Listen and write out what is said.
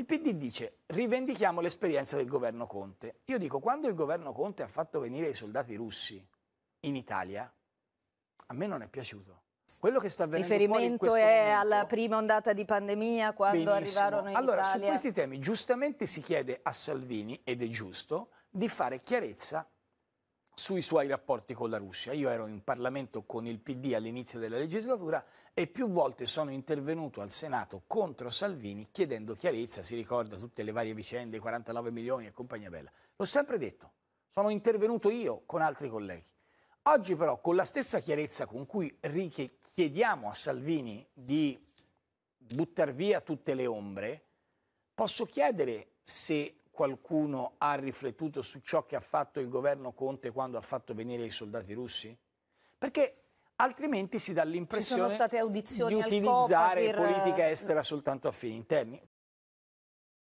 Il PD dice rivendichiamo l'esperienza del governo Conte. Io dico quando il governo Conte ha fatto venire i soldati russi in Italia, a me non è piaciuto. Quello che sta avvenendo riferimento è momento, alla prima ondata di pandemia quando benissimo. arrivarono in allora, Italia. Allora, su questi temi giustamente si chiede a Salvini ed è giusto di fare chiarezza sui suoi rapporti con la Russia. Io ero in Parlamento con il PD all'inizio della legislatura e più volte sono intervenuto al Senato contro Salvini chiedendo chiarezza, si ricorda tutte le varie vicende, i 49 milioni e compagnia bella. L'ho sempre detto, sono intervenuto io con altri colleghi. Oggi però con la stessa chiarezza con cui richiediamo a Salvini di buttare via tutte le ombre, posso chiedere se qualcuno ha riflettuto su ciò che ha fatto il governo Conte quando ha fatto venire i soldati russi? Perché altrimenti si dà l'impressione di utilizzare politica eh, estera soltanto a fini interni.